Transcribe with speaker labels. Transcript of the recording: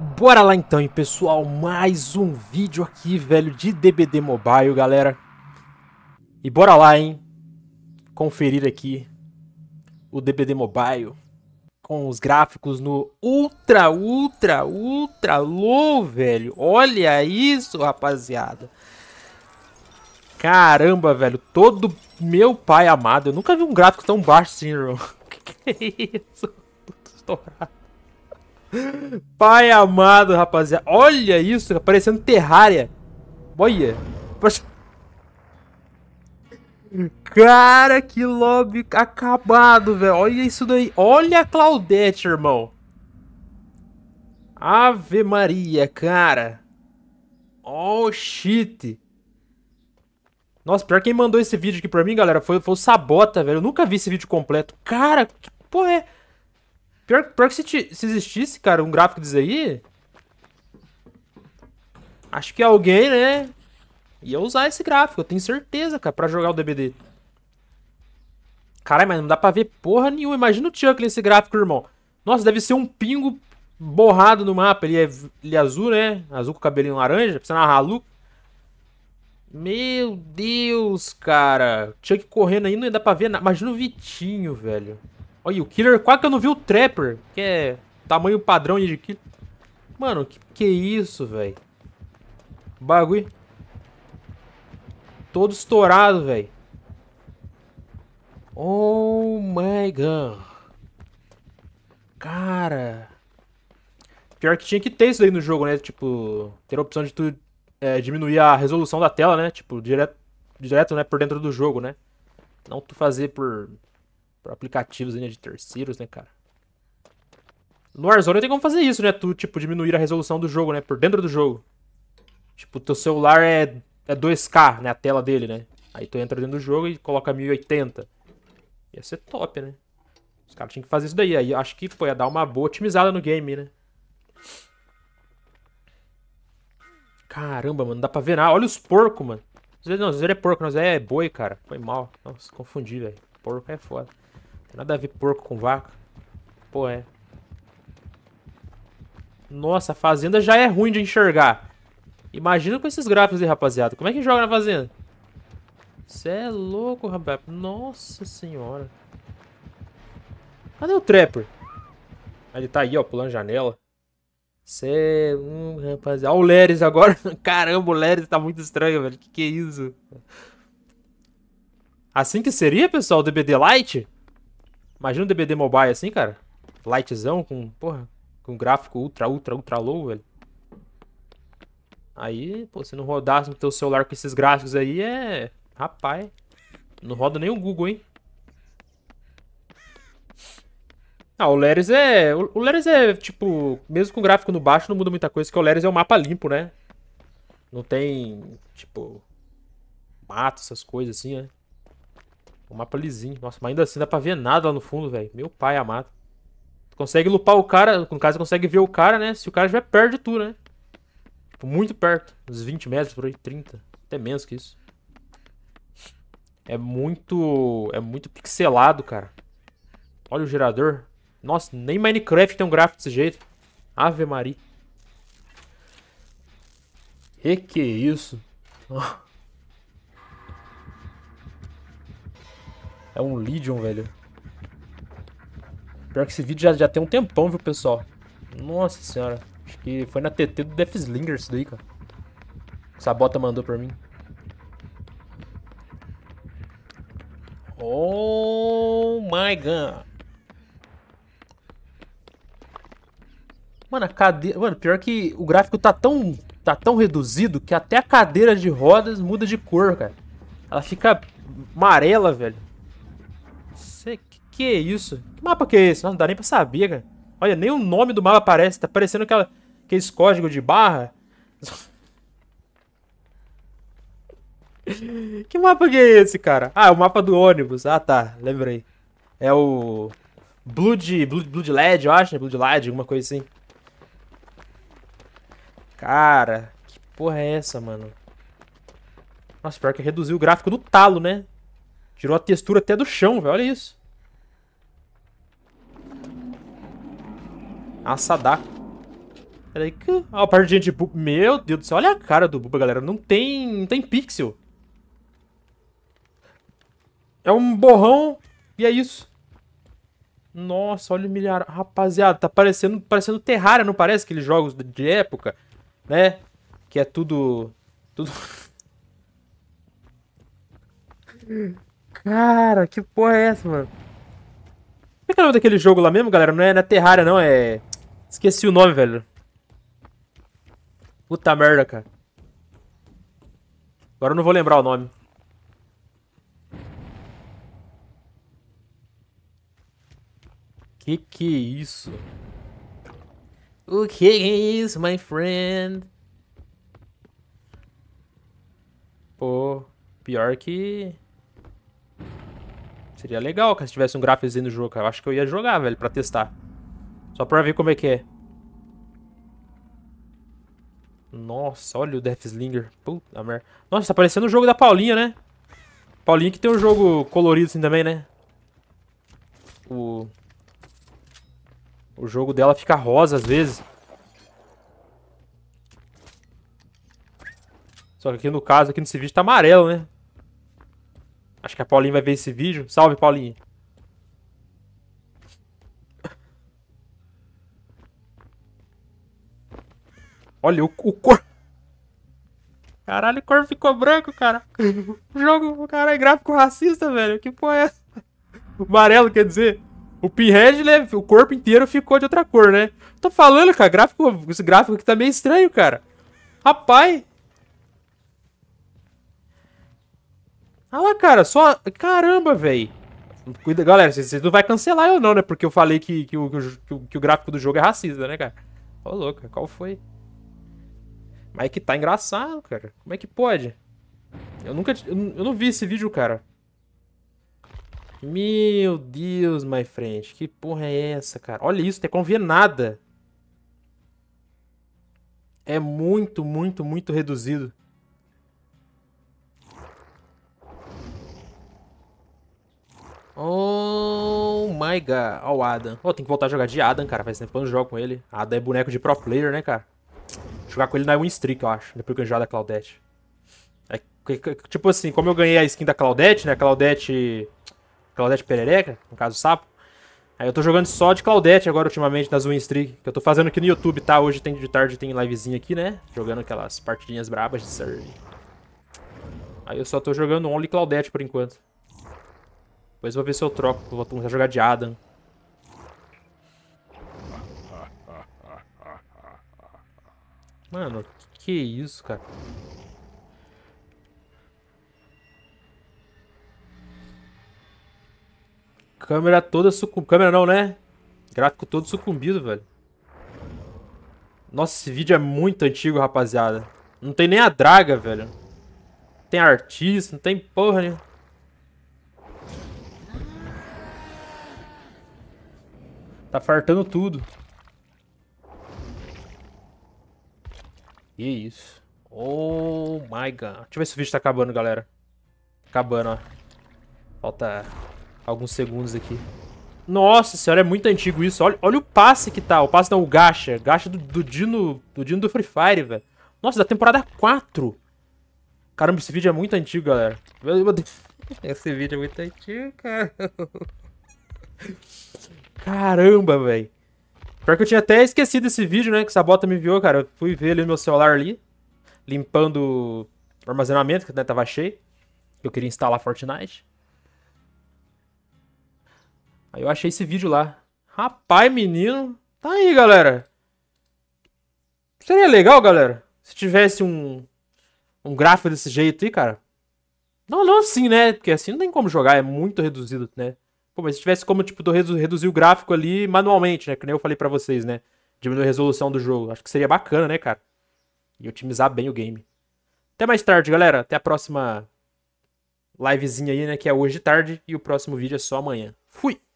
Speaker 1: Bora lá então, hein, pessoal. Mais um vídeo aqui, velho, de DBD Mobile, galera. E bora lá, hein. Conferir aqui o DBD Mobile com os gráficos no ultra, ultra, ultra low, velho. Olha isso, rapaziada. Caramba, velho. Todo meu pai amado. Eu nunca vi um gráfico tão baixo assim, irmão. Que que é isso? Tudo estourado. Pai amado, rapaziada. Olha isso, tá parecendo Terraria. Olha. Cara, que lobby acabado, velho. Olha isso daí. Olha a Claudete, irmão. Ave Maria, cara. Oh, shit. Nossa, pior quem mandou esse vídeo aqui pra mim, galera, foi, foi o Sabota, velho. Eu nunca vi esse vídeo completo. Cara, que porra é... Pior, pior que se, te, se existisse, cara, um gráfico disso aí... Acho que alguém, né? Ia usar esse gráfico, eu tenho certeza, cara, pra jogar o DBD. Caralho, mas não dá pra ver porra nenhuma. Imagina o Chuck nesse gráfico, irmão. Nossa, deve ser um pingo borrado no mapa. Ele é, ele é azul, né? Azul com cabelinho laranja, precisa narrar maluco. Meu Deus, cara. Chuck correndo aí, não dá pra ver nada. Imagina o Vitinho, velho. Olha, o Killer quase que eu não vi o Trapper, que é tamanho padrão de Killer. Mano, que que isso, velho? Bagulho. Todo estourado, velho. Oh my god. Cara. Pior que tinha que ter isso aí no jogo, né? Tipo, ter a opção de tu é, diminuir a resolução da tela, né? Tipo, direto, direto, né? Por dentro do jogo, né? Não tu fazer por por aplicativos né, de terceiros, né, cara? No Warzone tem como fazer isso, né? Tu, tipo, diminuir a resolução do jogo, né? Por dentro do jogo. Tipo, teu celular é, é 2K, né? A tela dele, né? Aí tu entra dentro do jogo e coloca 1080. Ia ser top, né? Os caras tinham que fazer isso daí. Aí acho que, foi ia dar uma boa otimizada no game, né? Caramba, mano, não dá pra ver nada. Olha os porcos, mano. Não, Zero é porco, nós é boi, cara. Foi mal. Nossa, confundi, velho. Porco é foda nada a ver porco com vaca. Pô, é. Nossa, a fazenda já é ruim de enxergar. Imagina com esses gráficos aí, rapaziada. Como é que joga na fazenda? Você é louco, rapaz. Nossa senhora. Cadê o Trapper? Ele tá aí, ó, pulando janela. Você é um rapaziada. Olha o Leris agora. Caramba, o Leris tá muito estranho, velho. Que que é isso? Assim que seria, pessoal, o DBD Light? Imagina um DBD Mobile assim, cara. Lightzão com, porra, com gráfico ultra, ultra, ultra low, velho. Aí, pô, se não rodasse no teu celular com esses gráficos aí, é... Rapaz, não roda nem o Google, hein? Ah, o Leris é... O Leris é, tipo... Mesmo com gráfico no baixo, não muda muita coisa, porque o Leris é um mapa limpo, né? Não tem, tipo... Mato, essas coisas assim, né? O mapa lisinho. Nossa, mas ainda assim dá pra ver nada lá no fundo, velho. Meu pai amado. Tu consegue lupar o cara, no caso, consegue ver o cara, né? Se o cara estiver perto de né? Tipo, muito perto. Uns 20 metros, por aí, 30. Até menos que isso. É muito... É muito pixelado, cara. Olha o gerador. Nossa, nem Minecraft tem um gráfico desse jeito. Ave Maria. E que é isso? É um Legion, velho. Pior que esse vídeo já, já tem um tempão, viu, pessoal? Nossa senhora. Acho que foi na TT do Death Slinger isso daí, cara. Sabota mandou pra mim. Oh my god. Mano, a cadeira... Mano, pior que o gráfico tá tão, tá tão reduzido que até a cadeira de rodas muda de cor, cara. Ela fica amarela, velho que é isso? Que mapa que é esse? Não, dá nem pra saber, cara. Olha, nem o nome do mapa aparece. Tá parecendo aquela, aqueles códigos de barra. que mapa que é esse, cara? Ah, é o mapa do ônibus. Ah, tá. Lembrei. É o... Blood... Blood, Blood LED, eu acho, né? Blood LED, alguma coisa assim. Cara, que porra é essa, mano? Nossa, pior que reduziu o gráfico do talo, né? Tirou a textura até do chão, velho. Olha isso. Assadá. Peraí, que... Ah, a parte de gente... Meu Deus do céu, olha a cara do Buba, galera. Não tem... não tem pixel. É um borrão e é isso. Nossa, olha o milhar... Rapaziada, tá parecendo, parecendo Terraria, não parece? Aqueles jogos de época, né? Que é tudo... Tudo... Cara, que porra é essa, mano? Como é que é o nome daquele jogo lá mesmo, galera? Não é na é Terraria, não. É... Esqueci o nome, velho. Puta merda, cara. Agora eu não vou lembrar o nome. Que que é isso? O que é isso, my friend? Pô, pior que... Seria legal se tivesse um gráfico no jogo, cara. Eu acho que eu ia jogar, velho, pra testar. Só pra ver como é que é. Nossa, olha o Deathslinger. Puta merda. Nossa, tá parecendo o jogo da Paulinha, né? Paulinha que tem um jogo colorido assim também, né? O... O jogo dela fica rosa às vezes. Só que aqui no caso, aqui nesse vídeo tá amarelo, né? Acho que a Paulinha vai ver esse vídeo. Salve, Paulinha. Olha o, o cor. Caralho, o cor ficou branco, cara. O jogo, é gráfico racista, velho. Que porra é essa? O amarelo, quer dizer. O Pinhead, né, o corpo inteiro ficou de outra cor, né? Tô falando, cara, gráfico, esse gráfico aqui tá meio estranho, cara. Rapaz. Olha ah lá, cara, só... Caramba, velho. Cuida, galera, vocês não vai cancelar eu não, né? Porque eu falei que, que, o, que, o, que o gráfico do jogo é racista, né, cara? Ô, louco, qual foi? Mas que tá engraçado, cara. Como é que pode? Eu nunca... Eu não vi esse vídeo, cara. Meu Deus, my friend. Que porra é essa, cara? Olha isso, Tecon vê nada. É muito, muito, muito reduzido. Oh my god. Ó oh, o Adam. Ó, oh, tem que voltar a jogar de Adam, cara. Faz tempo que eu não jogo com ele. Adam é boneco de pro player, né, cara? jogar com ele na é Winstreak, eu acho. Depois que eu já da Claudette. É, tipo assim, como eu ganhei a skin da Claudette, né? Claudette. Claudette Perereca, no caso Sapo. Aí eu tô jogando só de Claudette agora ultimamente nas Winstreak. Que eu tô fazendo aqui no YouTube, tá? Hoje tem de tarde, tem livezinha aqui, né? Jogando aquelas partidinhas brabas de serve. Aí eu só tô jogando Only Claudette por enquanto. Depois eu vou ver se eu troco. Vou começar a jogar de Adam. Mano, que, isso, cara? Câmera toda sucumbida. Câmera não, né? Gráfico todo sucumbido, velho. Nossa, esse vídeo é muito antigo, rapaziada. Não tem nem a draga, velho. Não tem artista, não tem porra Né? Tá fartando tudo. Que isso. Oh my god. Deixa eu ver se o vídeo tá acabando, galera. Acabando, ó. Falta alguns segundos aqui. Nossa senhora, é muito antigo isso. Olha, olha o passe que tá. O passe não, o gacha. Gacha do, do Dino do Dino do Free Fire, velho. Nossa, da temporada 4. Caramba, esse vídeo é muito antigo, galera. Meu Deus. Esse vídeo é muito antigo, cara. Caramba, velho. Pior que eu tinha até esquecido esse vídeo, né? Que essa bota me enviou, cara. Eu fui ver ali no meu celular ali, limpando o armazenamento, que né, tava cheio. Eu queria instalar Fortnite. Aí eu achei esse vídeo lá. Rapaz, menino. Tá aí, galera. Seria legal, galera, se tivesse um, um gráfico desse jeito aí, cara. Não, não assim, né? Porque assim não tem como jogar, é muito reduzido, né? como mas se tivesse como, tipo, reduzir o gráfico ali manualmente, né? Que nem eu falei para vocês, né? Diminuir a resolução do jogo. Acho que seria bacana, né, cara? E otimizar bem o game. Até mais tarde, galera. Até a próxima livezinha aí, né? Que é hoje tarde. E o próximo vídeo é só amanhã. Fui!